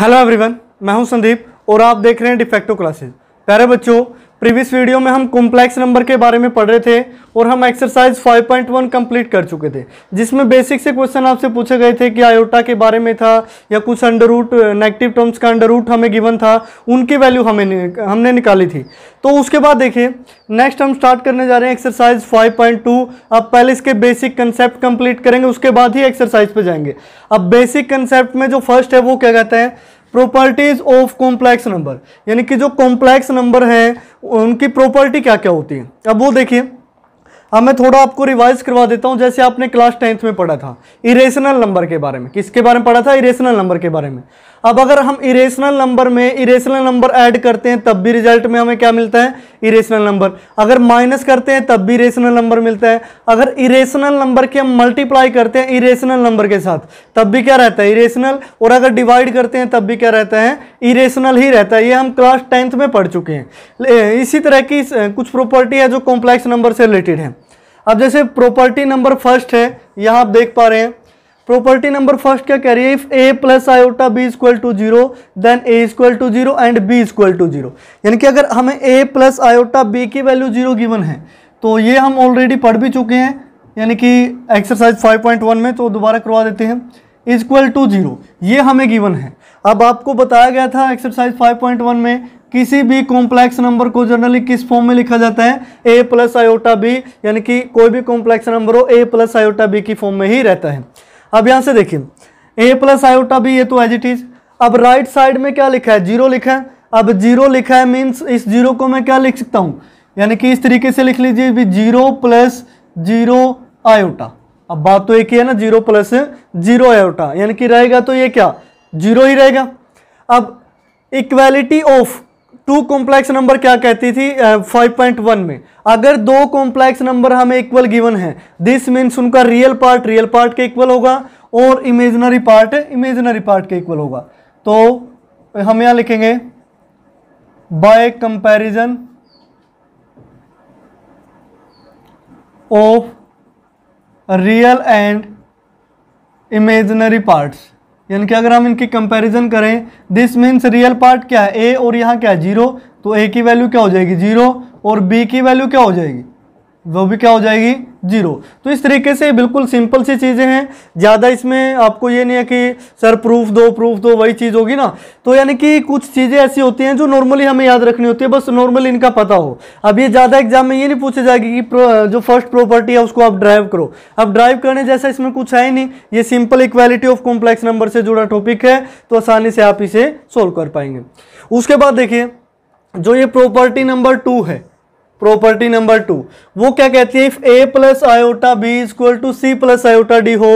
hello everyone मैं हूं संदीप और आप देख रहे हैं डिफेक्टो क्लासेस प्यारे बच्चों प्रीवियस वीडियो में हम कॉम्प्लेक्स नंबर के बारे में पढ़ रहे थे और हम एक्सरसाइज 5.1 कंप्लीट कर चुके थे जिसमें बेसिक से क्वेश्चन आपसे पूछे गए थे कि आयोटा के बारे में था या कुछ अंडर रूट नेगेटिव टर्म्स का अंडर रूट हमें गिवन था उनकी वैल्यू हमें हमने निकाली थी तो उसके बाद देखिए नेक्स्ट हम स्टार्ट करने जा रहे हैं एक्सरसाइज 5.2 अब पहले इसके बेसिक कंसेप्ट कंप्लीट करेंगे उसके बाद ही एक्सरसाइज पे जाएंगे अब बेसिक कंसेप्ट में जो फर्स्ट है वो क्या कहते हैं प्रॉपर्टीज ऑफ कॉम्प्लेक्स नंबर यानी कि जो कॉम्प्लेक्स नंबर है उनकी प्रॉपर्टी क्या क्या होती है अब वो देखिए अब मैं थोड़ा आपको रिवाइज करवा देता हूँ जैसे आपने क्लास टेंथ में पढ़ा था इरेशनल नंबर के बारे में किसके बारे में पढ़ा था इरेशनल नंबर के बारे में अब अगर हम इरेशनल नंबर में इरेशनल नंबर ऐड करते हैं तब भी रिजल्ट में हमें क्या मिलता है इरेशनल नंबर अगर माइनस करते हैं तब भी इरेशनल नंबर मिलता है अगर इरेशनल नंबर के हम मल्टीप्लाई करते हैं इरेशनल नंबर के साथ तब भी क्या रहता है इरेशनल और अगर डिवाइड करते हैं तब भी क्या रहता है इरेशनल ही रहता है ये हम क्लास टेंथ में पढ़ चुके हैं इसी तरह की कुछ प्रॉपर्टी है जो कॉम्प्लेक्स नंबर से रिलेटेड है अब जैसे प्रॉपर्टी नंबर फर्स्ट है यहाँ आप देख पा रहे हैं प्रॉपर्टी नंबर फर्स्ट क्या कह रही है if A plus iota B equal to zero then A equal to zero and B equal to zero यानी कि अगर हमें ए प्लस आयोटा बी की वैल्यू जीरो गिवन है तो ये हम ऑलरेडी पढ़ भी चुके हैं यानी कि एक्सरसाइज 5.1 में तो दोबारा करवा देते हैं इक्वल टू जीरो ये हमें गिवन है अब आपको बताया गया था एक्सरसाइज 5.1 में किसी भी कॉम्प्लेक्स नंबर को जनरली किस फॉर्म में लिखा जाता है ए प्लस आयोटा बी यानी कि कोई भी कॉम्प्लेक्स नंबर हो ए प्लस आयोटा बी की फॉर्म में ही रहता है अब यहाँ से देखिए ए प्लस आयोटा भी ये तो एज इट इज अब राइट साइड में क्या लिखा है जीरो लिखा है अब जीरो लिखा है मीन्स इस जीरो को मैं क्या लिख सकता हूँ यानी कि इस तरीके से लिख लीजिए भी जीरो प्लस जीरो आयोटा अब बात तो एक ही है ना जीरो प्लस जीरो आयोटा यानी कि रहेगा तो ये क्या जीरो ही रहेगा अब equality of two complex number क्या कहती थी फाइव पॉइंट वन में अगर दो कॉम्प्लेक्स नंबर हमें इक्वल गिवन है दिस मीन्स उनका रियल पार्ट रियल पार्ट के इक्वल होगा और इमेजनरी पार्ट इमेजनरी पार्ट के इक्वल होगा तो हम यहां लिखेंगे by comparison of real and imaginary parts यानी कि अगर हम इनकी कंपैरिजन करें दिस मीन्स रियल पार्ट क्या है ए और यहाँ क्या है जीरो तो ए की वैल्यू क्या हो जाएगी जीरो और बी की वैल्यू क्या हो जाएगी वो भी क्या हो जाएगी जीरो तो इस तरीके से बिल्कुल सिंपल सी चीज़ें हैं ज़्यादा इसमें आपको ये नहीं है कि सर प्रूफ दो प्रूफ दो वही चीज़ होगी ना तो यानी कि कुछ चीज़ें ऐसी होती हैं जो नॉर्मली हमें याद रखनी होती है बस नॉर्मली इनका पता हो अब ये ज़्यादा एग्जाम में ये नहीं पूछा जाएगी कि जो फर्स्ट प्रॉपर्टी है उसको आप ड्राइव करो अब ड्राइव करने जैसा इसमें कुछ है ही नहीं ये simple equality of complex number से जुड़ा टॉपिक है तो आसानी से आप इसे सोल्व कर पाएंगे उसके बाद देखिए जो ये प्रॉपर्टी नंबर टू है प्रॉपर्टी नंबर टू वो क्या कहती है if A plus iota B is equal to C plus iota D हो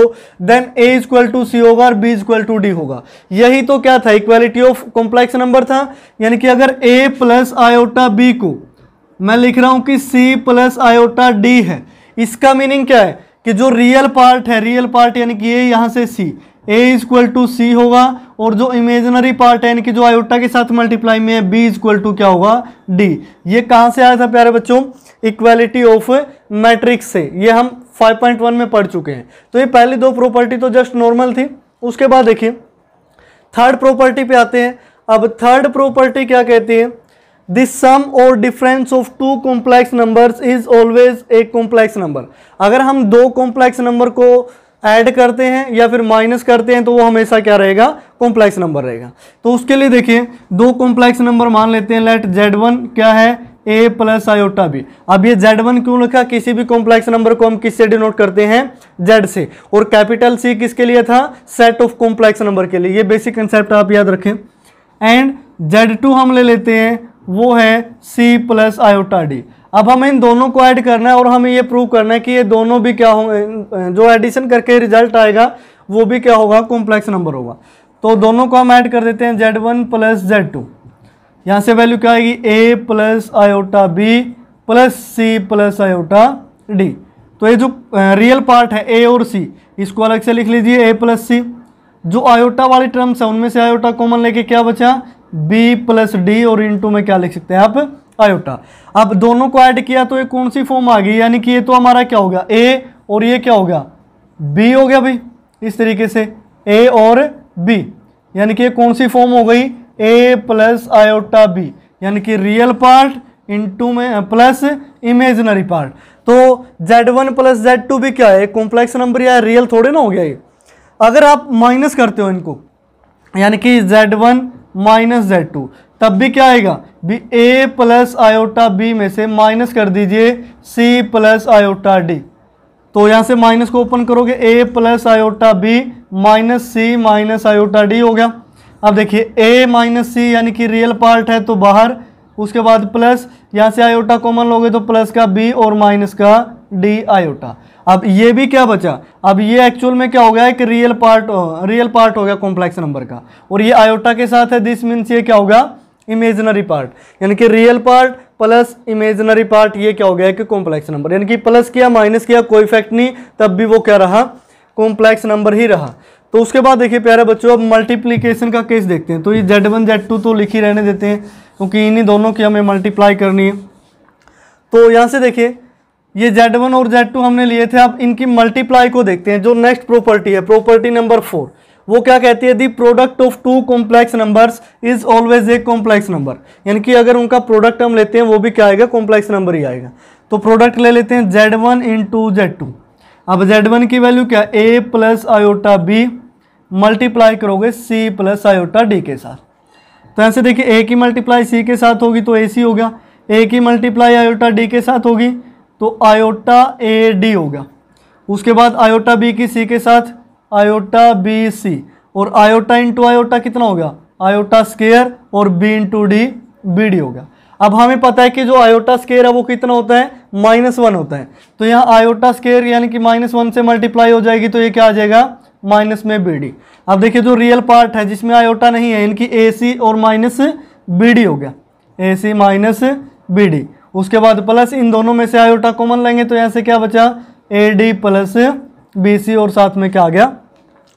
then A is equal to C होगा और बी इजक्वल टू डी होगा यही तो क्या था इक्वालिटी ऑफ कॉम्प्लेक्स नंबर था यानी कि अगर ए प्लस आयोटा बी को मैं लिख रहा हूं कि सी प्लस आयोटा डी है इसका मीनिंग क्या है कि जो रियल पार्ट है रियल पार्ट यानी कि ये यहाँ से सी ए इजक्वल टू सी होगा और जो इमेजनरी पार्ट है यानी कि जो आयोटा के साथ मल्टीप्लाई में है बी इजक्वल टू क्या होगा डी ये कहाँ से आया था प्यारे बच्चों इक्वालिटी ऑफ मैट्रिक्स से ये हम 5.1 में पढ़ चुके हैं तो ये पहली दो प्रॉपर्टी तो जस्ट नॉर्मल थी उसके बाद देखिए थर्ड प्रॉपर्टी पे आते हैं अब थर्ड प्रॉपर्टी क्या कहती है दिस सम और difference of two complex number is always a complex number अगर हम दो कॉम्प्लेक्स नंबर को ऐड करते हैं या फिर माइनस करते हैं तो वो हमेशा क्या रहेगा कॉम्प्लेक्स नंबर रहेगा तो उसके लिए देखिए दो कॉम्प्लेक्स नंबर मान लेते हैं लेट जेड वन क्या है ए प्लस आयोटा बी अब ये जेड वन क्यों लिखा किसी भी कॉम्प्लेक्स नंबर को हम किससे डिनोट करते हैं जेड से और कैपिटल सी किसके लिए था सेट ऑफ कॉम्प्लेक्स नंबर के लिए ये बेसिक कंसेप्ट आप याद रखें एंड जेड टू हम ले लेते हैं वो है सी प्लस आयोटा डी अब हमें इन दोनों को ऐड करना है और हमें ये प्रूव करना है कि ये दोनों भी क्या होंगे जो एडिशन करके रिजल्ट आएगा वो भी क्या होगा कॉम्प्लेक्स नंबर होगा तो दोनों को हम ऐड कर देते हैं Z one plus Z two यहाँ से वैल्यू क्या आएगी A plus iota B plus C plus iota D तो ये जो रियल पार्ट है ए और सी इसको अलग से लिख लीजिए ए प्लस सी जो आयोटा वाली टर्म्स है उनमें से आयोटा कॉमन लेके क्या बचा बी प्लस डी और इंटू में क्या लिख सकते हैं आप आयोटा अब दोनों को ऐड किया तो ये कौन सी फॉर्म आ गई यानी कि ये तो हमारा क्या होगा ए और ये क्या होगा बी हो गया भाई इस तरीके से ए और बी यानी कि ये कौन सी फॉर्म हो गई ए प्लस आयोटा बी यानी कि रियल पार्ट इंटू में प्लस इमेजनरी पार्ट तो Z one plus Z two भी क्या है कॉम्प्लेक्स नंबर या रियल थोड़े ना हो गया ये अगर आप माइनस करते हो इनको यानी कि Z one minus Z two तब भी क्या आएगा भी ए प्लस आयोटा बी में से माइनस कर दीजिए सी प्लस आयोटा डी तो यहाँ से माइनस को ओपन करोगे A plus iota B minus C minus iota D हो गया अब देखिए ए माइनस सी यानी कि रियल पार्ट है तो बाहर उसके बाद प्लस यहाँ से आयोटा कॉमन लोगे तो प्लस का बी और माइनस का डी आयोटा अब ये भी क्या बचा अब ये एक्चुअल में क्या हो गया एक रियल पार्ट रियल पार्ट हो गया कॉम्प्लेक्स नंबर का और ये आयोटा के साथ है दिस मीन्स ये क्या होगा इमेजनरी पार्ट यानी कि real part plus imaginary part ये क्या हो गया कि कॉम्प्लेक्स नंबर यानी कि प्लस किया माइनस किया कोई फैक्ट नहीं तब भी वो क्या रहा कॉम्प्लेक्स नंबर ही रहा तो उसके बाद देखिए प्यारे बच्चों अब मल्टीप्लीकेशन का केस देखते हैं तो ये जेड वन जेड टू तो लिख ही रहने देते हैं क्योंकि इन्हीं दोनों की हमें मल्टीप्लाई करनी है तो यहाँ से देखिए ये Z1 और Z2 हमने लिए थे अब इनकी मल्टीप्लाई को देखते हैं जो नेक्स्ट प्रॉपर्टी है प्रॉपर्टी नंबर फोर वो क्या कहती है the product of two complex numbers is always a complex number यानी कि अगर उनका प्रोडक्ट हम लेते हैं वो भी क्या आएगा कॉम्प्लेक्स नंबर ही आएगा तो प्रोडक्ट ले लेते हैं Z one into Z two अब जेड वन की वैल्यू क्या A plus iota B multiply करोगे सी प्लस आयोटा डी के साथ तो ऐसे देखिए ए की मल्टीप्लाई सी के साथ होगी तो ए सी हो गया ए की मल्टीप्लाई आयोटा डी के साथ होगी तो आयोटा ए डी हो गया उसके बाद आयोटा बी की सी के साथ आयोटा बी सी और आयोटा इंटू आयोटा कितना हो गया आयोटा स्केयर और B into D B D हो गया अब हमें पता है कि जो आयोटा स्केयर है वो कितना होता है माइनस वन होता है तो यहाँ आयोटा स्केयर यानी कि माइनस वन से मल्टीप्लाई हो जाएगी तो ये क्या आ जाएगा माइनस में बी डी अब देखिए जो रियल पार्ट है जिसमें आयोटा नहीं है इनकी ए सी और माइनस बी डी हो गया A C minus B D उसके बाद प्लस इन दोनों में से आयोटा कॉमन लेंगे तो यहाँ से क्या बचा A D plus B C और साथ में क्या आ गया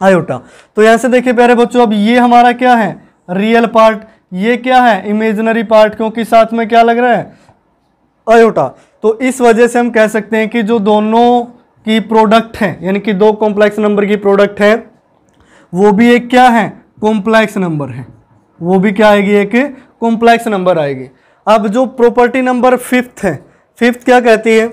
आयोटा तो यहाँ से देखिए प्यारे बच्चों अब ये हमारा क्या है रियल पार्ट ये क्या है इमेजनरी पार्ट क्योंकि साथ में क्या लग रहा है आयोटा तो इस वजह से हम कह सकते हैं कि जो दोनों की प्रोडक्ट हैं यानी कि दो कॉम्प्लेक्स नंबर की प्रोडक्ट है वो भी एक क्या है कॉम्प्लेक्स नंबर है वो भी क्या आएगी एक कॉम्प्लेक्स नंबर आएगी अब जो प्रॉपर्टी नंबर फिफ्थ है फिफ्थ क्या कहती है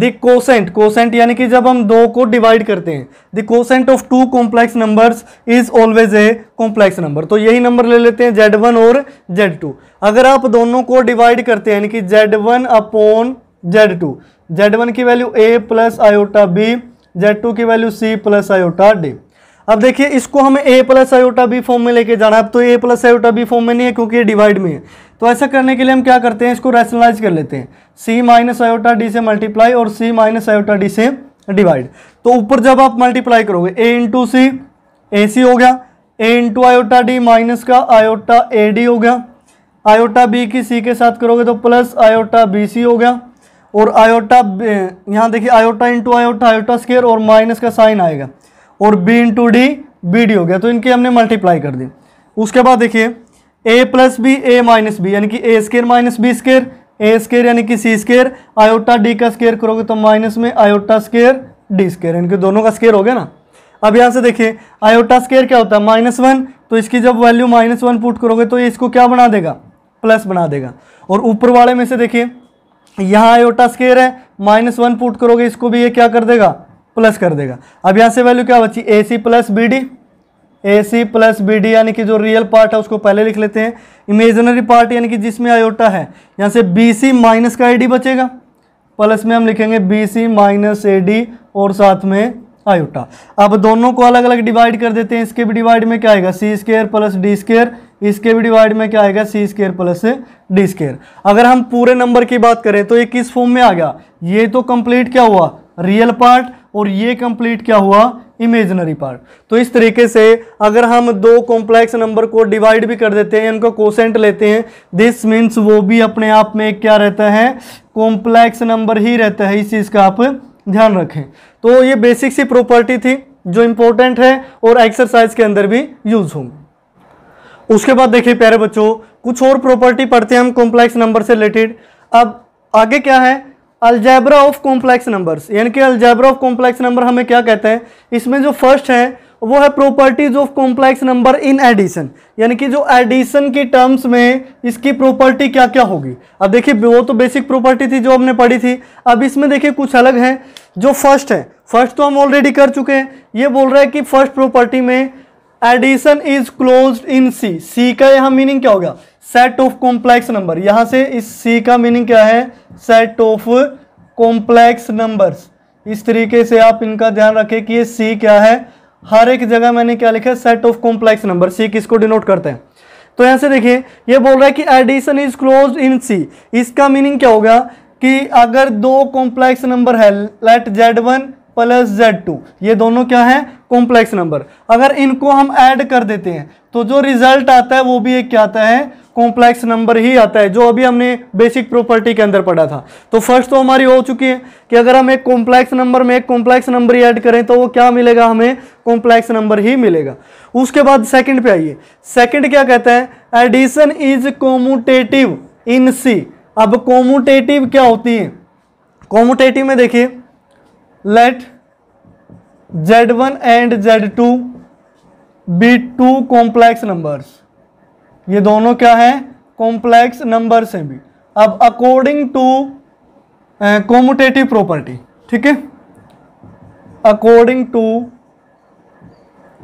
द कोसेंट कोसेंट यानी कि जब हम दो को डिवाइड करते हैं the quotient of two complex numbers is always a complex number तो यही नंबर ले लेते हैं जेड वन और जेड टू अगर आप दोनों को डिवाइड करते हैं यानी कि Z one upon Z two Z one की value A plus iota B Z two की value C plus iota D अब देखिए इसको हमें A plus iota B form में लेके जाना है अब तो A plus iota B form में नहीं है क्योंकि ये डिवाइड में है तो ऐसा करने के लिए हम क्या करते हैं इसको रैशनलाइज कर लेते हैं सी माइनस आयोटा डी से मल्टीप्लाई और सी माइनस आयोटा डी से डिवाइड तो ऊपर जब आप मल्टीप्लाई करोगे ए इंटू सी ए सी हो गया A into iota D minus का आयोटा ए डी हो गया आयोटा बी की सी के साथ करोगे तो प्लस आयोटा बी सी हो गया और आयोटा यहाँ देखिए iota into iota iota square और माइनस का साइन आएगा और B into D B D हो गया तो इनकी हमने मल्टीप्लाई कर दी उसके बाद देखिए A plus B A minus B यानी कि A square minus B square A square यानी कि सी स्केयर आयोटा डी का स्केयर करोगे तो माइनस में आयोटा स्केयर डी स्केयर यानी कि दोनों का स्केयर हो गया ना अब यहाँ से देखिए आयोटा स्केयर क्या होता है माइनस वन तो इसकी जब वैल्यू माइनस वन पुट करोगे तो ये इसको क्या बना देगा प्लस बना देगा और ऊपर वाले में से देखिए यहाँ आयोटा स्केयर है माइनस वन पुट करोगे इसको भी ये क्या कर देगा प्लस कर देगा अब यहाँ से वैल्यू क्या बची A C plus B D A C plus B D यानी कि जो रियल पार्ट है उसको पहले लिख लेते हैं इमेजनरी पार्ट यानी कि जिसमें आयोटा है यहाँ से बी सी माइनस का ए डी बचेगा प्लस में हम लिखेंगे B C minus A D और साथ में आयोटा अब दोनों को अलग अलग डिवाइड कर देते हैं इसके भी डिवाइड में क्या आएगा C square plus D square इसके भी डिवाइड में क्या आएगा C square plus D square अगर हम पूरे नंबर की बात करें तो ये किस फॉर्म में आ गया ये तो कंप्लीट क्या हुआ रियल पार्ट और ये कंप्लीट क्या हुआ इमेजनरी पार्ट तो इस तरीके से अगर हम दो कॉम्प्लेक्स नंबर को डिवाइड भी कर देते हैं इनका कोसेंट लेते हैं दिस मीन्स वो भी अपने आप में क्या रहता है कॉम्प्लेक्स नंबर ही रहता है इस चीज़ का आप ध्यान रखें तो ये बेसिक सी प्रॉपर्टी थी जो इम्पोर्टेंट है और एक्सरसाइज के अंदर भी यूज़ होंगे उसके बाद देखिए प्यारे बच्चों कुछ और प्रॉपर्टी पढ़ते हैं हम कॉम्प्लेक्स नंबर से रिलेटेड अब आगे क्या है अल्जैब्रा ऑफ कॉम्प्लेक्स नंबर्स यानी कि अल्जैब्रा ऑफ कॉम्प्लेक्स नंबर हमें क्या कहते हैं इसमें जो फर्स्ट है वो है properties of complex number in addition यानी कि जो एडिशन की टर्म्स में इसकी प्रॉपर्टी क्या क्या होगी अब देखिए वो तो बेसिक प्रॉपर्टी थी जो हमने पढ़ी थी अब इसमें देखिए कुछ अलग है जो फर्स्ट है फर्स्ट तो हम ऑलरेडी कर चुके हैं ये बोल रहा है कि फर्स्ट प्रॉपर्टी में addition is close in C C का यहाँ मीनिंग क्या होगा सेट ऑफ कॉम्प्लेक्स नंबर यहाँ से इस सी का मीनिंग क्या है सेट ऑफ कॉम्प्लेक्स नंबर्स इस तरीके से आप इनका ध्यान रखें कि ये सी क्या है हर एक जगह मैंने क्या लिखा है set of complex number C किसको डिनोट करते हैं तो यहाँ से देखिए ये बोल रहा है कि addition is close in C इसका मीनिंग क्या होगा कि अगर दो कॉम्प्लेक्स नंबर है let Z one plus Z two ये दोनों क्या है कॉम्प्लेक्स नंबर अगर इनको हम ऐड कर देते हैं तो जो रिजल्ट आता है वो भी एक क्या आता है कॉम्प्लेक्स नंबर ही आता है जो अभी हमने बेसिक प्रॉपर्टी के अंदर पढ़ा था तो फर्स्ट तो हमारी हो चुकी है कि अगर हम एक कॉम्प्लेक्स नंबर में एक कॉम्प्लेक्स नंबर ही ऐड करें तो वो क्या मिलेगा हमें कॉम्प्लेक्स नंबर ही मिलेगा उसके बाद सेकंड पे आइए सेकंड क्या कहता है एडिशन इज कॉमुटेटिव इन सी अब कॉमुटेटिव क्या होती है कॉमुटेटिव में देखिए let Z one and Z two be two complex numbers ये दोनों क्या है कॉम्प्लेक्स नंबर्स हैं भी अब अकॉर्डिंग टू कॉमोटेटिव प्रॉपर्टी ठीक है अकॉर्डिंग टू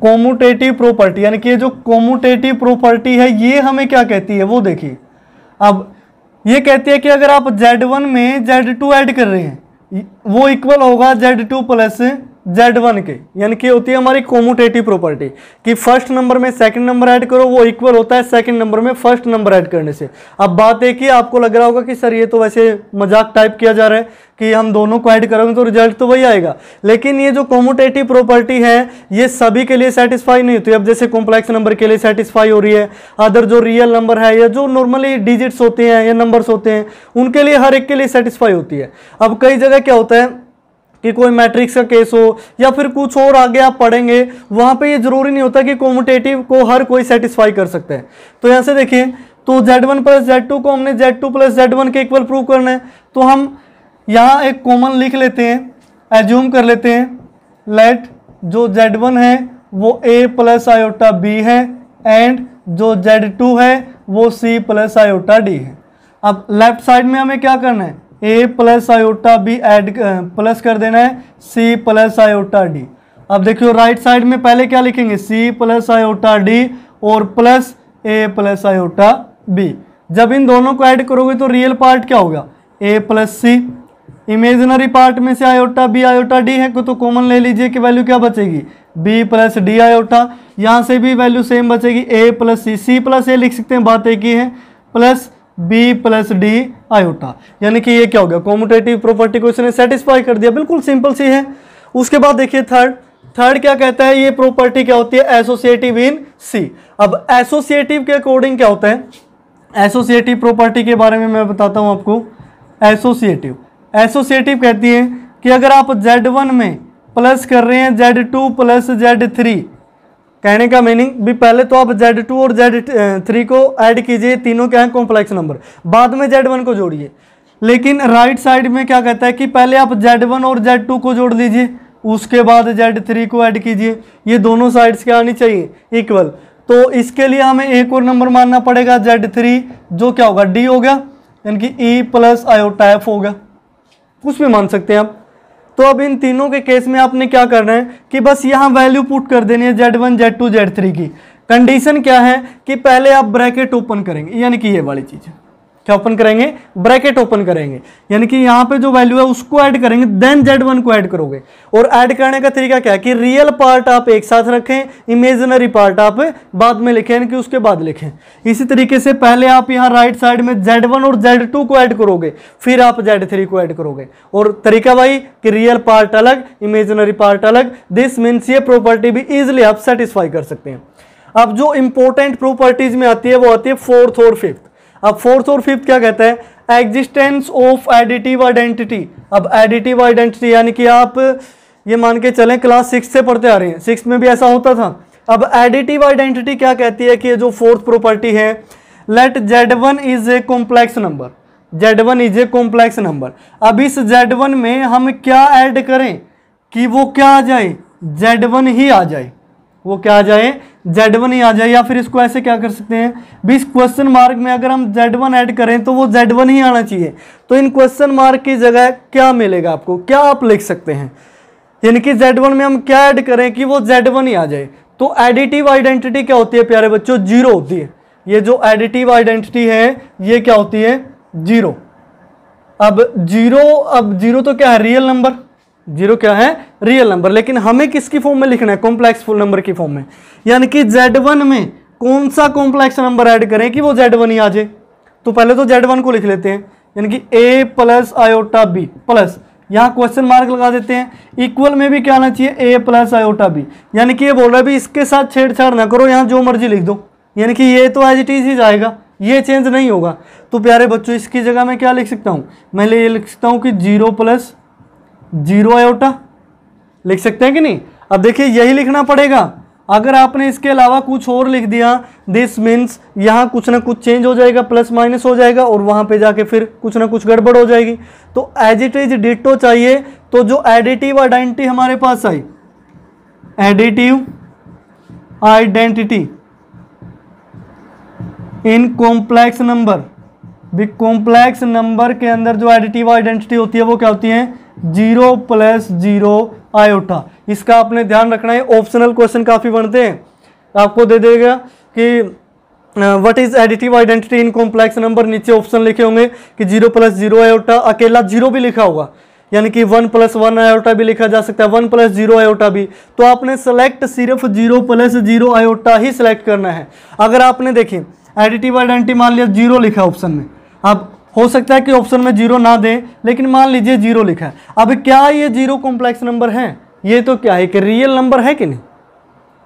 कॉमोटेटिव प्रॉपर्टी यानी कि ये जो कॉमोटेटिव प्रॉपर्टी है ये हमें क्या कहती है वो देखिए अब ये कहती है कि अगर आप Z1 में Z2 ऐड कर रहे हैं वो इक्वल होगा Z2 टू प्लस Z1 के यानी कि होती है हमारी कोमोटेटिव प्रॉपर्टी कि फर्स्ट नंबर में सेकंड नंबर ऐड करो वो इक्वल होता है सेकंड नंबर में फर्स्ट नंबर ऐड करने से अब बात एक ही आपको लग रहा होगा कि सर ये तो वैसे मजाक टाइप किया जा रहा है कि हम दोनों को ऐड करोगे तो रिजल्ट तो वही आएगा लेकिन ये जो कोमोटेटिव प्रॉपर्टी है ये सभी के लिए सेटिस्फाई नहीं होती अब जैसे कॉम्प्लेक्स नंबर के लिए सेटिस्फाई हो रही है अदर जो रियल नंबर है या जो नॉर्मली डिजिट्स होते हैं या नंबर्स होते हैं उनके लिए हर एक के लिए सेटिस्फाई होती है अब कई जगह क्या होता है कि कोई मैट्रिक्स का केस हो या फिर कुछ और आगे आप पढ़ेंगे वहाँ पे ये जरूरी नहीं होता कि कॉमिटेटिव को हर कोई सेटिस्फाई कर सकता है तो यहां से देखिए तो Z1 वन प्लस जेड को हमने Z2 प्लस जेड के इक्वल प्रूव करना है तो हम यहाँ एक कॉमन लिख लेते हैं एज्यूम कर लेते हैं लेट जो Z1 है वो ए प्लस आयोटा बी है एंड जो Z2 है वो सी प्लस आयोटा डी है अब लेफ्ट साइड में हमें क्या करना है A plus iota B add plus कर देना है सी प्लस आयोटा डी अब देखियो राइट साइड में पहले क्या लिखेंगे सी प्लस आयोटा डी और plus A plus iota B जब इन दोनों को ऐड करोगे तो रियल पार्ट क्या होगा A plus C imaginary part में से आयोटा बी आयोटा डी है को तो कॉमन ले लीजिए कि वैल्यू क्या बचेगी बी प्लस डी आयोटा यहाँ से भी वैल्यू सेम बचेगी ए प्लस सी सी प्लस ए लिख सकते हैं बात एक ही है plus B plus D iota यानी कि ये क्या हो गया कॉम्पिटेटिव प्रॉपर्टी को इसने सेटिस्फाई कर दिया बिल्कुल सिंपल सी है उसके बाद देखिए थर्ड थर्ड क्या कहता है ये प्रॉपर्टी क्या होती है एसोसिएटिव इन सी अब एसोसिएटिव के अकॉर्डिंग क्या होता है एसोसिएटिव प्रॉपर्टी के बारे में मैं बताता हूँ आपको एसोसिएटिव एसोसिएटिव कहती है कि अगर आप जेड में प्लस कर रहे हैं Z two plus Z three कहने का मीनिंग भी पहले तो आप Z2 और Z3 को ऐड कीजिए तीनों क्या है कॉम्प्लेक्स नंबर बाद में Z1 को जोड़िए लेकिन राइट साइड में क्या कहता है कि पहले आप Z1 और Z2 को जोड़ दीजिए उसके बाद Z3 को ऐड कीजिए ये दोनों साइड्स क्या आनी चाहिए इक्वल तो इसके लिए हमें एक और नंबर मानना पड़ेगा Z3 जो क्या होगा डी होगा यानी कि ई प्लस आयोटा होगा कुछ भी मान सकते हैं आप तो अब इन तीनों के केस में आपने क्या करना है कि बस यहाँ वैल्यू पुट कर देनी है Z one Z two Z three की कंडीशन क्या है कि पहले आप ब्रैकेट ओपन करेंगे यानी कि ये वाली चीज़ क्या ओपन करेंगे ब्रैकेट ओपन करेंगे यानी कि यहाँ पे जो वैल्यू है उसको ऐड करेंगे देन जेड वन को ऐड करोगे और ऐड करने का तरीका क्या है कि रियल पार्ट आप एक साथ रखें इमेजनरी पार्ट आप बाद में लिखें यानी कि उसके बाद लिखें इसी तरीके से पहले आप यहाँ राइट साइड में जेड वन और जेड टू को ऐड करोगे फिर आप जेड थ्री को ऐड करोगे और तरीका भाई कि रियल पार्ट अलग इमेजनरी पार्ट अलग दिस मीन्स ये प्रॉपर्टी भी ईजिली आप सेटिस्फाई कर सकते हैं अब जो इंपॉर्टेंट प्रॉपर्टीज में आती है वो आती है फोर्थ और फिफ्थ अब फोर्थ और फिफ्थ क्या कहते हैं एग्जिस्टेंस ऑफ एडिटिव आइडेंटिटी अब एडिटिव आइडेंटिटी यानी कि आप ये मान के चलें क्लास सिक्स से पढ़ते आ रहे हैं सिक्स में भी ऐसा होता था अब एडिटिव आइडेंटिटी क्या कहती है कि ये जो फोर्थ प्रॉपर्टी है let Z one is a complex number Z one is a complex number अब इस जेड वन में हम क्या ऐड करें कि वो क्या आ जाए जेड वन ही आ जाए वो क्या आ जाए जेड वन ही आ जाए या फिर इसको ऐसे क्या कर सकते हैं भी इस क्वेश्चन मार्क में अगर हम जेड वन ऐड करें तो वो जेड वन ही आना चाहिए तो इन क्वेश्चन मार्क की जगह क्या मिलेगा आपको क्या आप लिख सकते हैं यानी कि जेड वन में हम क्या ऐड करें कि वो जेड वन ही आ जाए तो एडिटिव आइडेंटिटी क्या होती है प्यारे बच्चों जीरो होती है ये जो एडिटिव आइडेंटिटी है ये क्या होती है जीरो अब जीरो अब जीरो तो क्या है रियल नंबर जीरो क्या है रियल नंबर लेकिन हमें किसकी फॉर्म में लिखना है कॉम्प्लेक्स फुल नंबर की फॉर्म में यानी कि जेड वन में कौन सा कॉम्प्लेक्स नंबर ऐड करें कि वो जेड वन ही आ जाए तो पहले तो जेड वन को लिख लेते हैं यानी कि A plus iota B plus यहाँ क्वेश्चन मार्क लगा देते हैं इक्वल में भी क्या आना चाहिए ए प्लस आयोटा बी यानी कि ये बोल रहा है भी इसके साथ छेड़छाड़ ना करो यहाँ जो मर्जी लिख दो यानी कि ये तो एज इट इज ही जाएगा ये चेंज नहीं होगा तो प्यारे बच्चों इसकी जगह मैं क्या लिख सकता हूँ मैं ये लिख सकता हूँ कि जीरो प्लस जीरो आयोटा लिख सकते हैं कि नहीं अब देखिए यही लिखना पड़ेगा अगर आपने इसके अलावा कुछ और लिख दिया दिस मीन्स यहाँ कुछ ना कुछ चेंज हो जाएगा प्लस माइनस हो जाएगा और वहाँ पे जाके फिर कुछ ना कुछ गड़बड़ हो जाएगी तो एज इट इज डिटो चाहिए तो जो एडिटिव आइडेंटिटी हमारे पास आई additive identity in complex number भी कॉम्प्लेक्स नंबर के अंदर जो एडिटिव आइडेंटिटी होती है वो क्या होती है जीरो प्लस जीरो आयोटा इसका आपने ध्यान रखना है ऑप्शनल क्वेश्चन काफ़ी बनते हैं आपको दे देगा कि what is additive identity in complex number नीचे ऑप्शन लिखे होंगे कि जीरो प्लस जीरो आयोटा अकेला जीरो भी लिखा होगा यानी कि वन प्लस वन आयोटा भी लिखा जा सकता है वन प्लस जीरो आयोटा भी तो आपने सेलेक्ट सिर्फ जीरो प्लस जीरो आयोटा ही सिलेक्ट करना है अगर आपने देखें एडिटिव आइडेंटिटी मान लिया जीरो लिखा ऑप्शन में अब हो सकता है कि ऑप्शन में जीरो ना दे लेकिन मान लीजिए जीरो लिखा है अब क्या ये जीरो कॉम्प्लेक्स नंबर है ये तो क्या है कि रियल नंबर है कि नहीं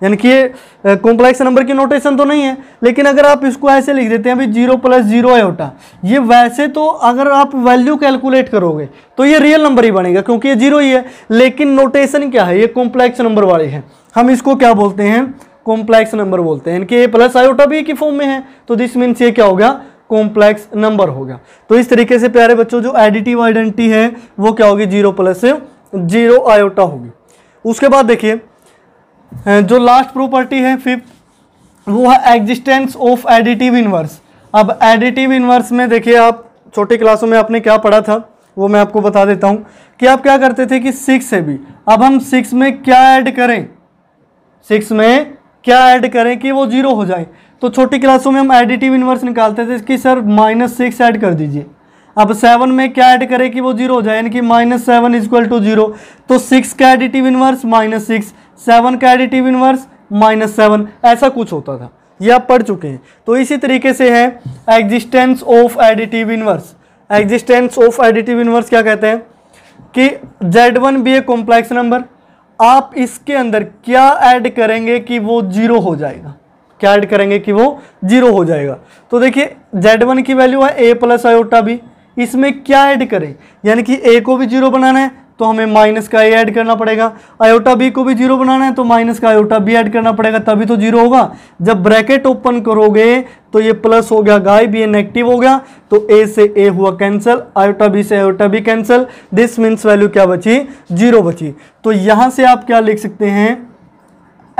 यानी कि ये कॉम्प्लेक्स नंबर की नोटेशन तो नहीं है लेकिन अगर आप इसको ऐसे लिख देते हैं अभी जीरो प्लस जीरो एटा ये वैसे तो अगर आप वैल्यू कैलकुलेट करोगे तो ये रियल नंबर ही बनेगा क्योंकि ये जीरो ही है लेकिन नोटेशन क्या है ये कॉम्प्लेक्स नंबर वाले हैं हम इसको क्या बोलते हैं कॉम्प्लेक्स नंबर बोलते हैं इनके प्लस आयोटा भी एक ही फॉर्म में है तो दिस मीन्स ये क्या होगा कॉम्प्लेक्स नंबर हो गया तो इस तरीके से प्यारे बच्चों जो एडिटिव आइडेंटिटी है वो क्या होगी जीरो प्लस जीरो आयोटा होगी उसके बाद देखिए जो लास्ट प्रॉपर्टी है फिफ्थ वो है एग्जिस्टेंस ऑफ एडिटिव इनवर्स अब एडिटिव इनवर्स में देखिए आप छोटे क्लासों में आपने क्या पढ़ा था वो मैं आपको बता देता हूँ कि आप क्या करते थे कि सिक्स है भी अब हम सिक्स में क्या ऐड करें सिक्स में क्या ऐड करें कि वो जीरो हो जाए तो छोटी क्लासों में हम एडिटिव इन्वर्स निकालते थे इसकी सर माइनस सिक्स ऐड कर दीजिए अब सेवन में क्या ऐड करें कि वो जीरो हो जाए यानी कि minus seven equal to zero तो सिक्स का additive inverse minus six seven का एडिटिव इन्वर्स माइनस सेवन ऐसा कुछ होता था ये आप पढ़ चुके हैं तो इसी तरीके से है existence of additive inverse existence of additive inverse क्या कहते हैं कि जेड वन भी ए कॉम्प्लेक्स नंबर आप इसके अंदर क्या ऐड करेंगे कि वो जीरो हो जाएगा क्या ऐड करेंगे कि वो जीरो हो जाएगा तो देखिए जेड वन की वैल्यू है ए प्लस आयोटा बी इसमें क्या ऐड करें यानी कि ए को भी जीरो बनाना है तो हमें माइनस का ए ऐड करना पड़ेगा आयोटा बी को भी जीरो बनाना है तो माइनस का आयोटा बी ऐड करना पड़ेगा तभी तो जीरो होगा जब ब्रैकेट ओपन करोगे तो ये प्लस हो गया गाय बी ए नेगेटिव हो गया तो ए से ए हुआ कैंसिल आयोटा बी से iota B cancel this means value क्या बची जीरो बची तो यहाँ से आप क्या लिख सकते हैं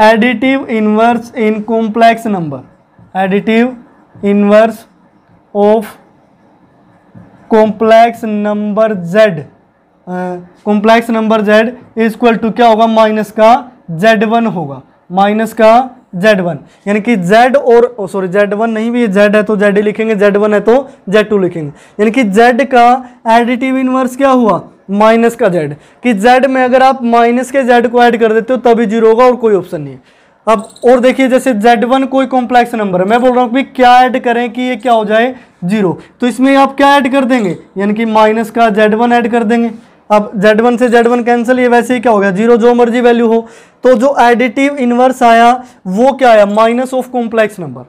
additive inverse in complex number additive inverse of complex number Z complex number Z is equal to क्या होगा माइनस का जेड वन होगा माइनस का जेड वन यानी कि जेड और सॉरी जेड वन नहीं भी जेड है तो जेड ही लिखेंगे जेड वन है तो जेड टू लिखेंगे यानी कि जेड का एडिटिव इनवर्स क्या हुआ माइनस का जेड कि जेड में अगर आप माइनस के जेड को ऐड कर देते हो तभी जीरो होगा और कोई ऑप्शन नहीं है अब और देखिए जैसे जेड वन कोई कॉम्प्लेक्स नंबर है मैं बोल रहा हूँ कि क्या ऐड करें कि ये क्या हो जाए जीरो तो इसमें आप क्या ऐड कर देंगे यानी कि माइनस का जेड वन ऐड कर देंगे अब जेड वन से जेड वन कैंसिल ये वैसे ही क्या हो गया जीरो जो मर्जी वैल्यू हो तो जो एडिटिव इन्वर्स आया वो क्या आया माइनस ऑफ कॉम्प्लेक्स नंबर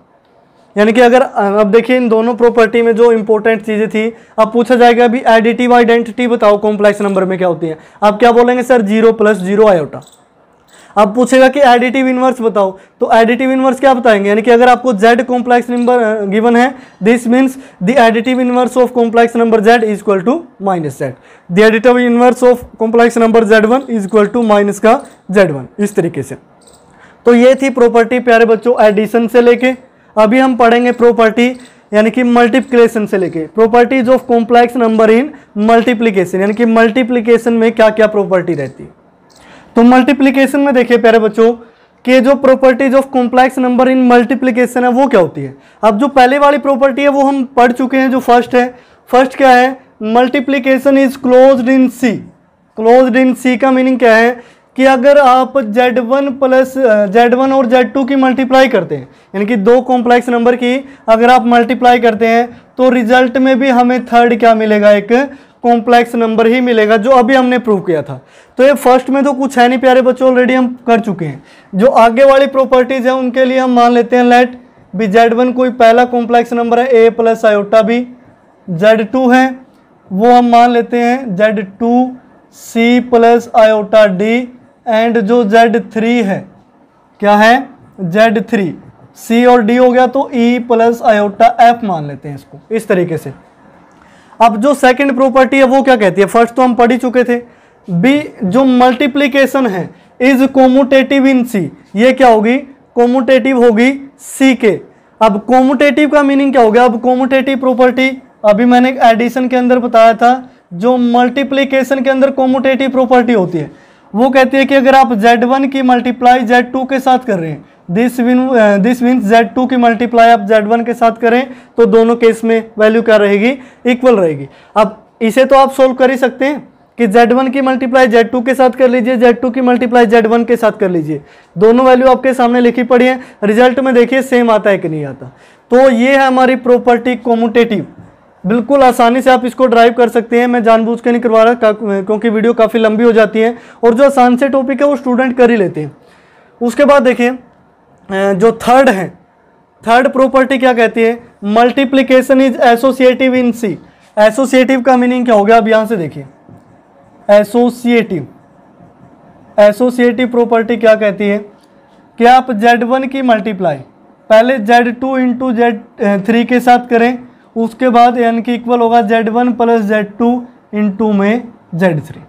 यानी कि अगर अब देखिए इन दोनों प्रॉपर्टी में जो इंपॉर्टेंट चीज़ें थी अब पूछा जाएगा अभी एडिटिव आइडेंटिटी बताओ कॉम्प्लेक्स नंबर में क्या होती है आप क्या बोलेंगे sir zero plus zero iota अब पूछेगा कि एडिटिव इनवर्स बताओ तो एडिटिव इनवर्स क्या बताएंगे यानी कि अगर आपको जेड कॉम्प्लेक्स नंबर गिवन है this means the additive inverse of complex number Z is equal to minus Z the additive inverse of complex number Z one is equal to minus का Z one इस तरीके से तो ये थी property प्यारे बच्चों एडिशन से लेके अभी हम पढ़ेंगे प्रॉपर्टी यानी कि मल्टीप्लिकेशन से लेके properties of complex number in multiplication यानी कि मल्टीप्लिकेशन में क्या क्या प्रॉपर्टी रहती है तो मल्टीप्लिकेशन में देखिए प्यारे बच्चों के जो properties of complex number in multiplication है वो क्या होती है अब जो पहले वाली प्रॉपर्टी है वो हम पढ़ चुके हैं जो फर्स्ट है फर्स्ट क्या है multiplication is close in C close in C का मीनिंग क्या है कि अगर आप Z1 प्लस जेड और Z2 की मल्टीप्लाई करते हैं यानी कि दो कॉम्प्लेक्स नंबर की अगर आप मल्टीप्लाई करते हैं तो रिजल्ट में भी हमें थर्ड क्या मिलेगा एक कॉम्प्लेक्स नंबर ही मिलेगा जो अभी हमने प्रूव किया था तो ये फर्स्ट में तो कुछ है नहीं प्यारे बच्चों ऑलरेडी हम कर चुके हैं जो आगे वाली प्रॉपर्टीज़ हैं उनके लिए हम मान लेते हैं लेट भी जेड वन कोई पहला कॉम्प्लेक्स नंबर है A plus iota B Z two है वो हम मान लेते हैं Z two C plus iota D and जो जेड थ्री है क्या है जेड थ्री सी और डी हो गया तो ई प्लस आयोटा एफ मान लेते हैं इसको इस तरीके से अब जो सेकंड प्रॉपर्टी है वो क्या कहती है फर्स्ट तो हम पढ़ ही चुके थे बी जो मल्टीप्लीकेशन है इज कोमुटेटिव इन सी ये क्या होगी कोमुटेटिव होगी सी के अब कोमुटेटिव का मीनिंग क्या हो गया अब कोमुटेटिव प्रॉपर्टी अभी मैंने एडिशन के अंदर बताया था जो मल्टीप्लीकेशन के अंदर कोमुटेटिव प्रॉपर्टी होती है वो कहती है कि अगर आप Z1 की मल्टीप्लाई Z2 के साथ कर रहे हैं this win this win Z2 की मल्टीप्लाई आप Z1 के साथ करें तो दोनों केस में वैल्यू क्या रहेगी इक्वल रहेगी अब इसे तो आप सोल्व कर ही सकते हैं कि Z1 की मल्टीप्लाई Z2 के साथ कर लीजिए Z2 की मल्टीप्लाई Z1 के साथ कर लीजिए दोनों वैल्यू आपके सामने लिखी पड़ी है रिजल्ट में देखिए सेम आता है कि नहीं आता तो ये है हमारी प्रॉपर्टी कॉमोटेटिव बिल्कुल आसानी से आप इसको ड्राइव कर सकते हैं मैं जानबूझ के नहीं करवा रहा क्योंकि वीडियो काफ़ी लंबी हो जाती है और जो आसान से टॉपिक है वो स्टूडेंट कर ही लेते हैं उसके बाद देखिए जो थर्ड है थर्ड प्रॉपर्टी क्या कहती है multiplication is associative in C associative का मीनिंग क्या हो गया अब यहाँ से देखिए एसोसिएटिव एसोसिएटिव प्रॉपर्टी क्या कहती है कि आप वन की मल्टीप्लाई पहले Z two into Z three के साथ करें उसके बाद एन के इक्वल होगा Z one plus Z two into में जेड थ्री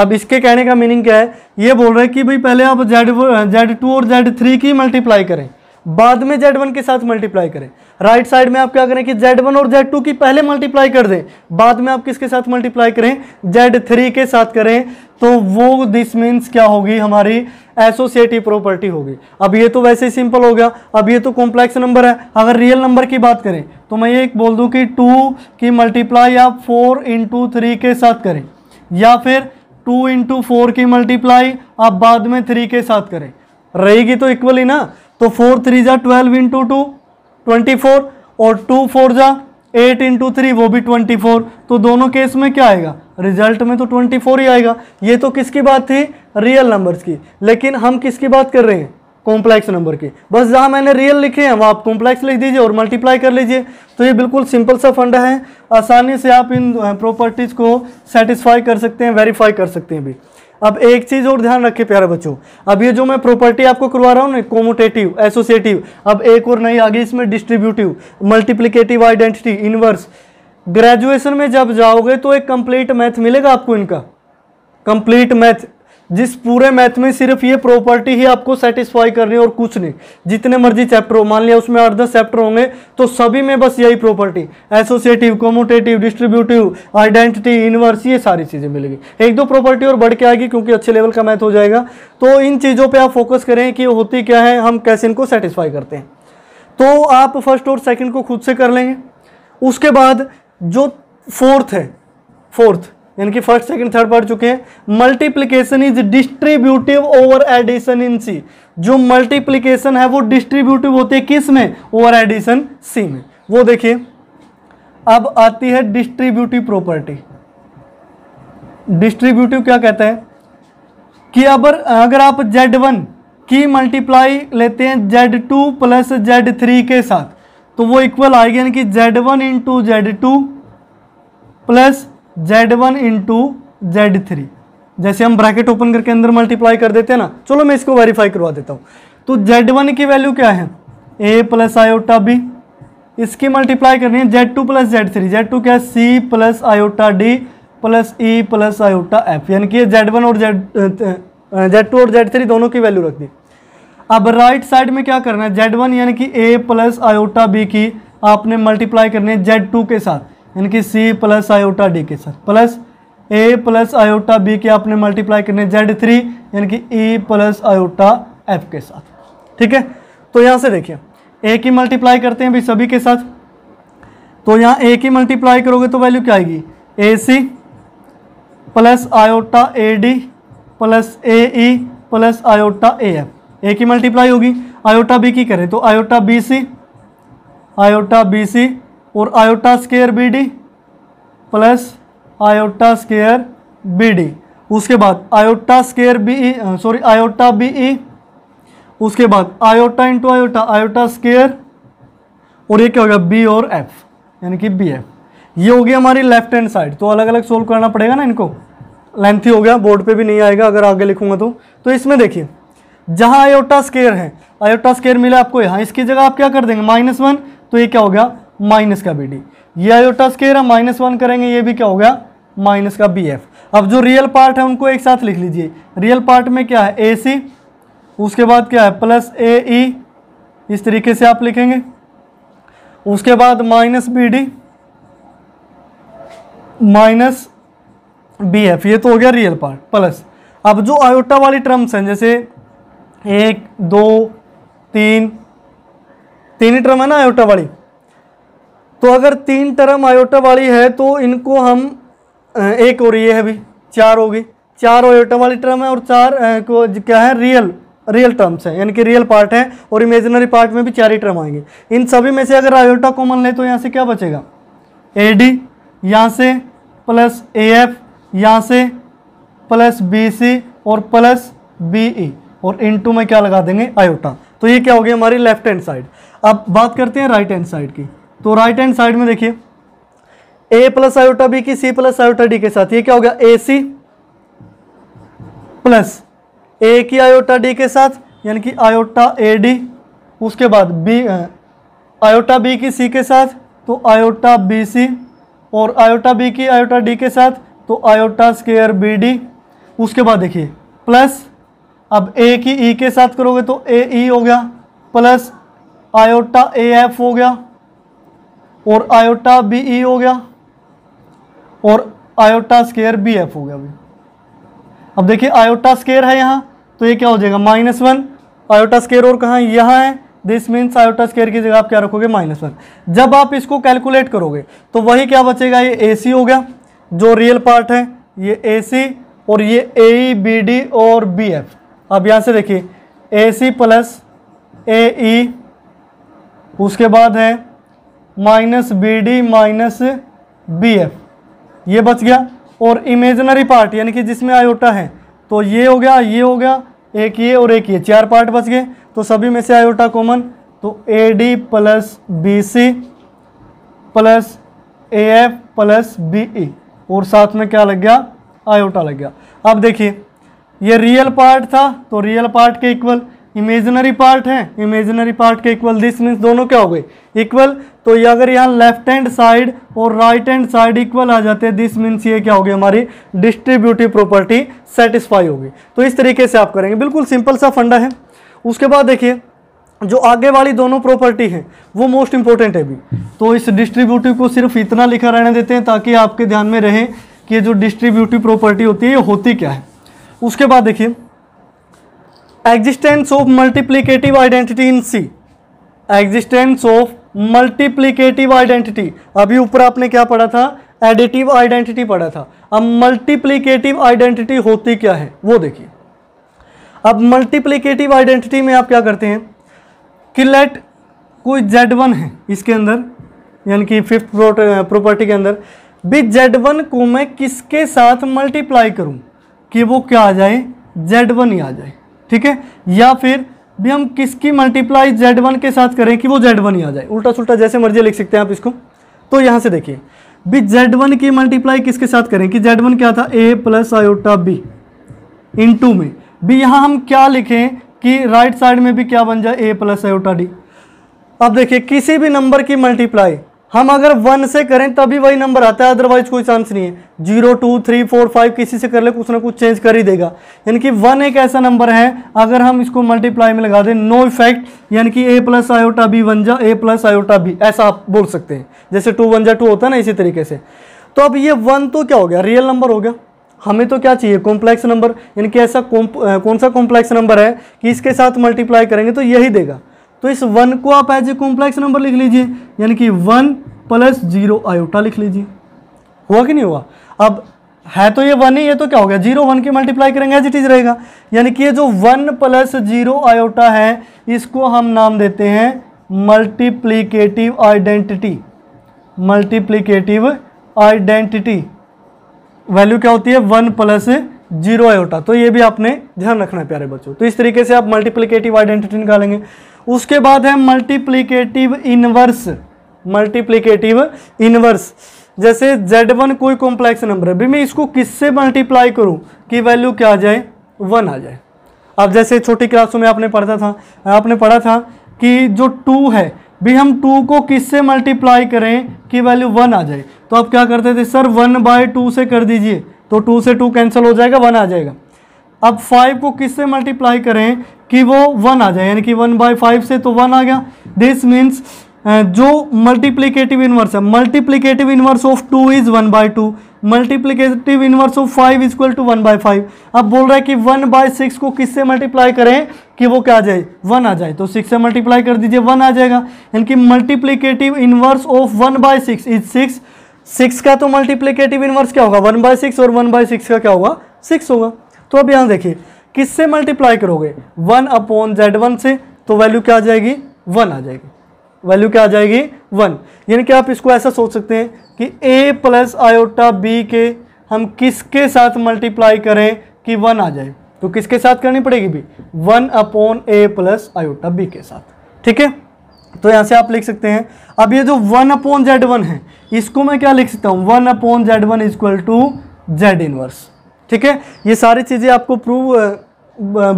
अब इसके कहने का मीनिंग क्या है ये बोल रहे हैं कि भाई पहले आप जेड जेड टू और जेड थ्री की मल्टीप्लाई करें बाद में जेड वन के साथ मल्टीप्लाई करें राइट right साइड में आप क्या करें कि जेड वन और जेड टू की पहले मल्टीप्लाई कर दें बाद में आप किसके साथ मल्टीप्लाई करें जेड थ्री के साथ करें तो वो दिस मीन्स क्या होगी हमारी एसोसिएटिव प्रॉपर्टी होगी अब ये तो वैसे ही सिंपल हो गया अब ये तो कॉम्प्लेक्स नंबर है अगर रियल नंबर की बात करें तो मैं ये बोल दूँ कि टू की मल्टीप्लाई आप फोर इंटू के साथ करें या फिर टू इंटू फोर की मल्टीप्लाई आप बाद में थ्री के साथ करें रहेगी तो इक्वल ही ना तो फोर थ्री जा twelve into two twenty four और टू फोर जा एट इंटू थ्री वो भी ट्वेंटी फोर तो दोनों केस में क्या आएगा रिजल्ट में तो ट्वेंटी फोर ही आएगा ये तो किसकी बात थी रियल नंबर्स की लेकिन हम किसकी बात कर रहे हैं कॉम्प्लेक्स नंबर की बस जहाँ मैंने रियल लिखे हैं वहाँ आप कॉम्प्लेक्स लिख दीजिए और मल्टीप्लाई कर लीजिए तो ये बिल्कुल सिंपल सा फंडा है आसानी से आप इन प्रॉपर्टीज़ को सेटिस्फाई कर सकते हैं वेरीफाई कर सकते हैं भी अब एक चीज़ और ध्यान रखें प्यारे बच्चों अब ये जो मैं प्रॉपर्टी आपको करवा रहा हूँ ना कोमोटेटिव एसोसिएटिव अब एक और नहीं आगे इसमें distributive multiplicative identity inverse graduation में जब जाओगे तो एक कंप्लीट मैथ मिलेगा आपको इनका कंप्लीट मैथ जिस पूरे मैथ में सिर्फ ये प्रॉपर्टी ही आपको सेटिस्फाई करनी और कुछ नहीं जितने मर्जी चैप्टर हो मान लिया उसमें आठ दस चैप्टर होंगे तो सभी में बस यही property associative commutative distributive identity inverse ये सारी चीज़ें मिलेगी एक दो प्रॉपर्टी और बढ़ के आएगी क्योंकि अच्छे लेवल का मैथ हो जाएगा तो इन चीज़ों पर आप फोकस करें कि होती क्या है हम कैसे इनको सेटिस्फाई करते हैं तो आप फर्स्ट और सेकेंड को खुद से कर लेंगे उसके बाद जो फोर्थ है फोर्थ यानी कि फर्स्ट सेकंड थर्ड पढ़ चुके हैं multiplication is distributive over addition in C जो मल्टीप्लीकेशन है वो डिस्ट्रीब्यूटिव होती है किस में ओवर एडिशन सी में वो देखिए अब आती है डिस्ट्रीब्यूटिव प्रॉपर्टी डिस्ट्रीब्यूटिव क्या कहते हैं कि अब अगर आप जेड वन की मल्टीप्लाई लेते हैं Z two plus Z three के साथ तो वो इक्वल आएगी यानी कि Z one into Z two plus Z one into Z three जैसे हम ब्रैकेट ओपन करके अंदर मल्टीप्लाई कर देते हैं ना चलो मैं इसको वेरीफाई करवा देता हूँ तो जेड वन की वैल्यू क्या है ए प्लस आयोटा बी इसकी मल्टीप्लाई करनी है Z two plus Z three Z two क्या है C plus iota D plus E plus iota F यानी कि जेड वन और जेड जेड टू और जेड थ्री दोनों की वैल्यू रख दी अब राइट साइड में क्या करना है जेड वन यानी कि ए प्लस आयोटा बी की आपने मल्टीप्लाई करनी है जेड टू के साथ यानी कि सी प्लस आयोटा डी के साथ plus A plus iota B के आपने मल्टीप्लाई करने जेड थ्री यानी कि ई प्लस आयोटा एफ के साथ ठीक है तो यहाँ से देखिए ए की मल्टीप्लाई करते हैं भाई सभी के साथ तो यहाँ ए की मल्टीप्लाई करोगे तो वैल्यू क्या आएगी A C plus iota A D plus A E plus iota A F A की मल्टीप्लाई होगी आयोटा बी की करें तो iota B C iota B C और iota square B D plus iota square B D उसके बाद iota square B E sorry iota B E उसके बाद iota into iota iota square और ये क्या हो गया बी और एफ यानी कि बी एफ ये हो हमारी लेफ्ट हैंड साइड तो अलग अलग सोल्व करना पड़ेगा ना इनको लेंथी हो गया बोर्ड पे भी नहीं आएगा अगर आगे लिखूंगा तो तो इसमें देखिए जहाँ आयोटा स्केयर है आयोटा स्केयर मिला आपको यहाँ इसकी जगह आप क्या कर देंगे माइनस वन तो ये क्या हो गया माइनस का बी डी ये आयोटा स्केयर हम माइनस वन करेंगे ये भी क्या हो गया माइनस का बी एफ अब जो रियल पार्ट है उनको एक साथ लिख लीजिए रियल पार्ट में क्या है ए सी उसके बाद क्या है प्लस ए ई इस तरीके से आप लिखेंगे उसके बाद minus B D minus B F ये तो हो गया रियल पार्ट प्लस अब जो आयोटा वाली टर्म्स हैं जैसे एक दो तीन तीन ही टर्म है ना आयोटा वाली तो अगर तीन टर्म आयोटा वाली है तो इनको हम एक और ये है अभी चार होगी चार आयोटा वाली टर्म है और चार को क्या है रियल रियल टर्म्स हैं यानी कि रियल पार्ट है और इमेजिनरी पार्ट में भी चार ही टर्म आएंगे इन सभी में से अगर आयोटा कॉमन लें तो यहाँ से क्या बचेगा ए डी यहाँ से प्लस ए एफ यहाँ से प्लस बी सी और प्लस बी ई और इन टू में क्या लगा देंगे आयोटा तो ये क्या हो गया हमारी लेफ्ट हैंड साइड अब बात करते हैं राइट हैंड साइड की तो राइट हैंड साइड में देखिए ए प्लस आयोटा बी की सी प्लस आयोटा डी के साथ ये क्या हो गया ए सी प्लस ए की आयोटा डी के साथ यानी कि आयोटा ए डी उसके बाद बी आयोटा बी की सी के साथ तो आयोटा बी सी और आयोटा बी की आयोटा डी के साथ तो आयोटा स्केयर बी डी उसके बाद देखिए प्लस अब ए की ई e के साथ करोगे तो ए ई e हो गया प्लस आयोटा ए एफ हो गया और आयोटा बी ई हो गया और आयोटा स्केयर बी एफ हो गया अभी अब देखिए आयोटा स्केयर है यहाँ तो ये क्या हो जाएगा माइनस वन आयोटा स्केयर और कहाँ यहाँ है दिस मीन्स आयोटा स्केयर की जगह आप क्या रखोगे माइनस वन जब आप इसको कैलकुलेट करोगे तो वही क्या बचेगा ये ए सी हो गया जो रियल पार्ट है ये ए सी और ये ए बी डी और बी एफ अब यहाँ से देखिए ए सी प्लस ए ई उसके बाद है minus B D minus B F ये बच गया और इमेजनरी पार्ट यानी कि जिसमें आयोटा है तो ये हो गया ये हो गया एक ये और एक ये चार पार्ट बच गए तो सभी में से आयोटा कॉमन तो A D plus B C plus A F plus B E और साथ में क्या लग गया आयोटा लग गया अब देखिए ये रियल पार्ट था तो रियल पार्ट के इक्वल इमेजिनरी पार्ट है इमेजिनरी पार्ट के इक्वल दिस मीन्स दोनों क्या हो गए इक्वल तो ये अगर यहाँ लेफ्ट हैंड साइड और राइट हैंड साइड इक्वल आ जाते हैं दिस मीन्स ये क्या होगी हमारी डिस्ट्रीब्यूटिव प्रॉपर्टी सेटिस्फाई होगी तो इस तरीके से आप करेंगे बिल्कुल सिंपल सा फंडा है उसके बाद देखिए जो आगे वाली दोनों प्रॉपर्टी है वो मोस्ट इंपॉर्टेंट है भी तो इस डिस्ट्रीब्यूटिव को सिर्फ इतना लिखा रहने देते हैं ताकि आपके ध्यान में रहे कि जो डिस्ट्रीब्यूटिव प्रॉपर्टी होती है ये होती क्या है उसके बाद देखिए existence of multiplicative identity in C existence of multiplicative identity अभी ऊपर आपने क्या पढ़ा था एडिटिव आइडेंटिटी पढ़ा था अब मल्टीप्लीकेटिव आइडेंटिटी होती क्या है वो देखिए अब मल्टीप्लीकेटिव आइडेंटिटी में आप क्या करते हैं कि लेट कोई जेड वन है इसके अंदर यानी कि फिफ्थ प्रॉपर्टी के अंदर भी जेड वन को मैं किसके साथ मल्टीप्लाई करूं कि वो क्या आ जाए जेड वन ही आ जाए ठीक है या फिर भी हम किसकी मल्टीप्लाई जेड वन के साथ करें कि वो जेड वन ही आ जाए उल्टा सुल्टा जैसे मर्जी लिख सकते हैं आप इसको तो यहाँ से देखिए भी जेड वन की मल्टीप्लाई किसके साथ करें कि जेड वन क्या था A plus iota B into में भी यहाँ हम क्या लिखें कि राइट साइड में भी क्या बन जाए ए प्लस आयोटा डी अब देखिए किसी भी नंबर की मल्टीप्लाई हम अगर वन से करें तभी वही नंबर आता है अदरवाइज कोई चांस नहीं है zero two three four five किसी से कर ले कुछ ना कुछ चेंज कर ही देगा यानी कि वन एक ऐसा नंबर है अगर हम इसको मल्टीप्लाई में लगा दें नो इफेक्ट यानी कि A plus iota B one जा ए प्लस आयोटा बी ऐसा आप बोल सकते हैं जैसे टू वन जा टू होता है ना इसी तरीके से तो अब ये वन तो क्या हो गया रियल नंबर हो गया हमें तो क्या चाहिए कॉम्प्लेक्स नंबर यानी कि ऐसा कौन सा कॉम्प्लेक्स नंबर है कि इसके साथ मल्टीप्लाई करेंगे तो यही देगा तो इस वन को आप एज ए कॉम्प्लेक्स नंबर लिख लीजिए यानी कि वन प्लस जीरो आयोटा लिख लीजिए हुआ कि नहीं हुआ अब है तो ये वन ही है तो क्या हो गया जीरो वन की मल्टीप्लाई करेंगे एज इट इज रहेगा यानी कि ये जो वन प्लस जीरो आयोटा है इसको हम नाम देते हैं multiplicative identity multiplicative identity value क्या होती है वन प्लस जीरो आयोटा तो ये भी आपने ध्यान रखना है प्यारे बच्चों तो इस तरीके से आप मल्टीप्लीकेटिव आइडेंटिटी निकालेंगे उसके बाद है मल्टीप्लीकेटिव इनवर्स मल्टीप्लीकेटिव इनवर्स जैसे Z1 कोई कॉम्प्लेक्स नंबर है भी मैं इसको किससे मल्टीप्लाई करूं कि वैल्यू क्या आ जाए वन आ जाए अब जैसे छोटी क्लासों में आपने पढ़ा था आपने पढ़ा था कि जो टू है भी हम टू को किससे मल्टीप्लाई करें कि वैल्यू वन आ जाए तो आप क्या करते थे सर वन बाय टू से कर दीजिए तो टू से टू कैंसिल हो जाएगा वन आ जाएगा अब फाइव को किससे मल्टीप्लाई करें कि वो वन आ जाए यानी कि वन बाई फाइव से तो वन आ गया दिस मीन्स जो मल्टीप्लीकेटिव इन्वर्स है multiplicative inverse of two is one by two multiplicative inverse of five equal to one by five अब बोल रहा है कि वन बाई सिक्स को किससे मल्टीप्लाई करें कि वो क्या आ जाए वन आ जाए तो सिक्स से मल्टीप्लाई कर दीजिए वन आ जाएगा यानी कि multiplicative inverse of one by six is six six का तो मल्टीप्लीकेटिव इन्वर्स क्या होगा वन बाई सिक्स और वन बाई सिक्स का क्या होगा सिक्स होगा तो अब यहाँ देखिए किससे मल्टीप्लाई करोगे वन अपॉन जेड वन से तो वैल्यू क्या आ जाएगी वन आ जाएगी वैल्यू क्या आ जाएगी वन यानी कि आप इसको ऐसा सोच सकते हैं कि ए प्लस आयोटा बी के हम किसके साथ मल्टीप्लाई करें कि वन आ जाए तो किसके साथ करनी पड़ेगी भी one upon A plus iota B के साथ ठीक है तो यहाँ से आप लिख सकते हैं अब ये जो वन अपॉन जेड वन है इसको मैं क्या लिख सकता हूँ one upon Z one equal to Z inverse ठीक है ये सारी चीज़ें आपको प्रूव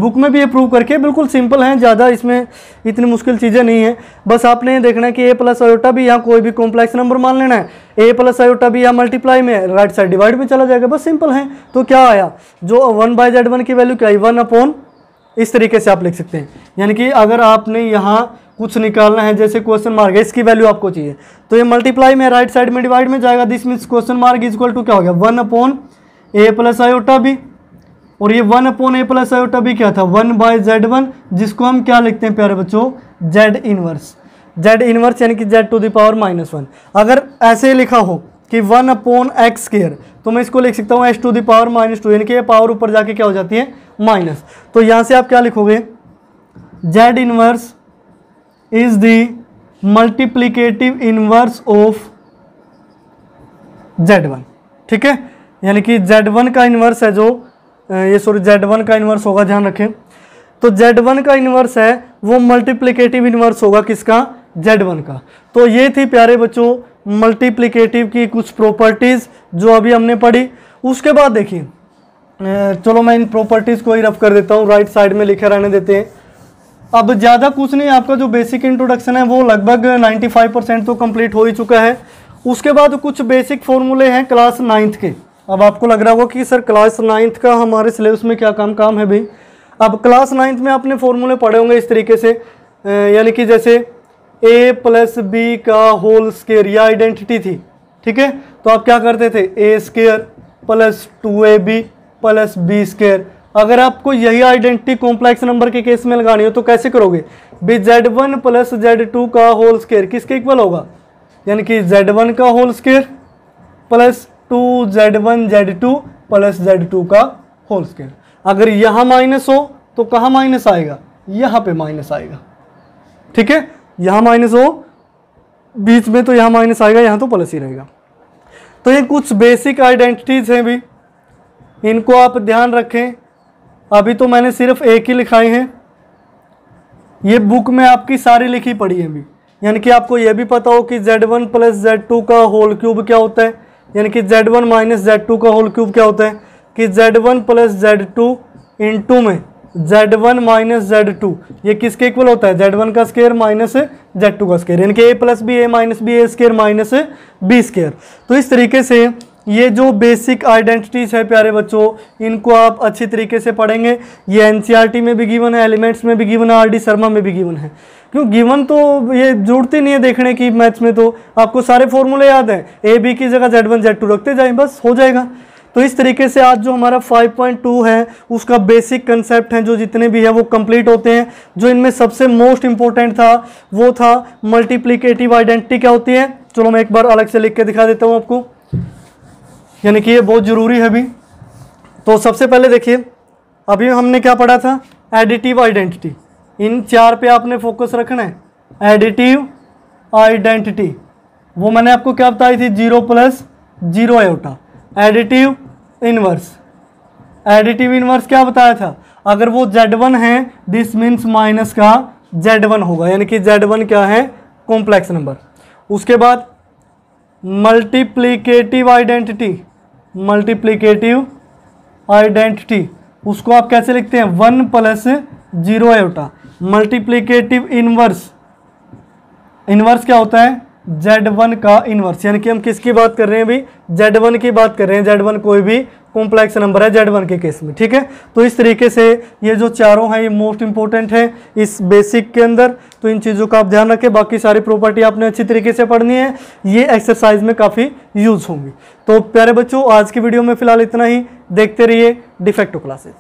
बुक में भी ये प्रूव करके बिल्कुल सिंपल हैं ज़्यादा इसमें इतनी मुश्किल चीज़ें नहीं है बस आपने ये देखना है कि ए प्लस आयोटा भी यहाँ कोई भी कॉम्प्लेक्स नंबर मान लेना है ए प्लस आयोटा भी यहाँ मल्टीप्लाई में राइट साइड डिवाइड में चला जाएगा बस सिंपल है तो क्या आया जो वन बाय जेड वन की वैल्यू क्या आई वन अपॉन इस तरीके से आप लिख सकते हैं यानी कि अगर आपने यहाँ कुछ निकालना है जैसे क्वेश्चन मार्ग है इसकी वैल्यू आपको चाहिए तो ये मल्टीप्लाई में राइट साइड में डिवाइड में जाएगा this means question mark is equal to क्या हो गया one upon A plus iota B और ये one upon A plus iota B क्या था वन बाय जेड वन जिसको हम क्या लिखते हैं प्यारे बच्चों जेड इनवर्स जेड इनवर्स यानी कि Z to the power minus one अगर ऐसे लिखा हो कि वन अपोन एक्स स्केयर तो मैं इसको लिख सकता हूँ S to the power minus two यानी कि ये पावर ऊपर जाके क्या हो जाती है माइनस तो यहाँ से आप क्या लिखोगे Z inverse is the multiplicative inverse of Z one ठीक है यानी कि जेड वन का इन्वर्स है जो ये सॉरी जेड वन का इन्वर्स होगा ध्यान रखें तो जेड वन का इन्वर्स है वो मल्टीप्लिकेटिव इन्वर्स होगा किसका जेड वन का तो ये थी प्यारे बच्चों मल्टीप्लिकेटिव की कुछ प्रॉपर्टीज़ जो अभी हमने पढ़ी उसके बाद देखिए चलो मैं इन प्रॉपर्टीज़ को ही रफ कर देता हूँ राइट साइड में लिखे रहने देते हैं अब ज़्यादा कुछ नहीं आपका जो बेसिक इंट्रोडक्शन है वो लगभग 95 परसेंट तो कंप्लीट हो ही चुका है उसके बाद कुछ बेसिक फॉर्मूले हैं क्लास नाइन्थ के अब आपको लग रहा होगा कि सर क्लास नाइन्थ का हमारे सिलेबस में क्या काम काम है भाई अब क्लास नाइन्थ में आपने फॉर्मूले पढ़े होंगे इस तरीके से यानी कि जैसे ए प्लस बी का होल स्केयर या आइडेंटिटी थी ठीक है तो आप क्या करते थे A square plus two A B plus B square अगर आपको यही आइडेंटिटी कॉम्प्लेक्स नंबर के केस में लगानी हो तो कैसे करोगे B Z one plus Z two का होल स्केयर किसके इक्वल होगा यानी कि जेड वन का whole square plus two Z one Z two plus Z two का होल स्केयर अगर यहां माइनस हो तो कहां माइनस आएगा यहां पे माइनस आएगा ठीक है यहां माइनस हो बीच में तो यहां माइनस आएगा यहां तो प्लस ही रहेगा तो ये कुछ बेसिक आइडेंटिटीज़ हैं भी इनको आप ध्यान रखें अभी तो मैंने सिर्फ एक ही लिखाई है ये बुक में आपकी सारी लिखी पड़ी है भी यानी कि आपको ये भी पता हो कि Z1 वन प्लस जेड का होल क्यूब क्या होता है यानी कि Z one minus Z two का होल क्यूब क्या होता है कि Z one plus Z two into में Z one minus Z two ये किसके इक्वल होता है जेड वन का स्केयर माइनस जेड टू का स्केयर यानी कि A plus B A minus B A square minus B square तो इस तरीके से ये जो बेसिक आइडेंटिटीज़ है प्यारे बच्चों इनको आप अच्छी तरीके से पढ़ेंगे ये एनसीईआरटी e में भी गिवन है एलिमेंट्स में भी गिवन है आरडी शर्मा में भी गिवन है क्यों गिवन तो ये जुड़ती नहीं है देखने की मैच में तो आपको सारे फॉर्मूले याद हैं ए बी की जगह जेड वन जेड टू रखते जाए बस हो जाएगा तो इस तरीके से आज जो हमारा 5.2 है उसका बेसिक कंसेप्ट है जो जितने भी है वो कंप्लीट होते हैं जो इनमें सबसे मोस्ट इंपॉर्टेंट था वो था मल्टीप्लीकेटिव आइडेंटिटी क्या होती है चलो मैं एक बार अलग से लिख के दिखा देता हूँ आपको यानी कि ये बहुत ज़रूरी है अभी तो सबसे पहले देखिए अभी हमने क्या पढ़ा था एडिटिव आइडेंटिटी इन चार पे आपने फोकस रखना है एडिटिव आइडेंटिटी वो मैंने आपको क्या बताई थी zero plus zero iota additive inverse additive inverse क्या बताया था अगर वो जेड वन है दिस मीन्स माइनस का जेड वन होगा यानी कि जेड वन क्या है कॉम्प्लेक्स नंबर उसके बाद मल्टीप्लीकेटिव आइडेंटिटी मल्टीप्लीकेटिव आइडेंटिटी उसको आप कैसे लिखते हैं one plus zero iota multiplicative inverse inverse क्या होता है जेड वन का इनवर्स यानी कि हम किसकी बात कर रहे हैं अभी जेड वन की बात कर रहे हैं जेड वन कोई भी कॉम्प्लेक्स नंबर है जेड वन के केस में ठीक है तो इस तरीके से ये जो चारों हैं ये मोस्ट इंपॉर्टेंट है इस बेसिक के अंदर तो इन चीज़ों का आप ध्यान रखें बाकी सारी प्रॉपर्टी आपने अच्छी तरीके से पढ़नी है ये एक्सरसाइज में काफ़ी यूज़ होंगी तो प्यारे बच्चों आज की वीडियो में फिलहाल इतना ही देखते रहिए डिफेक्टिव क्लासेज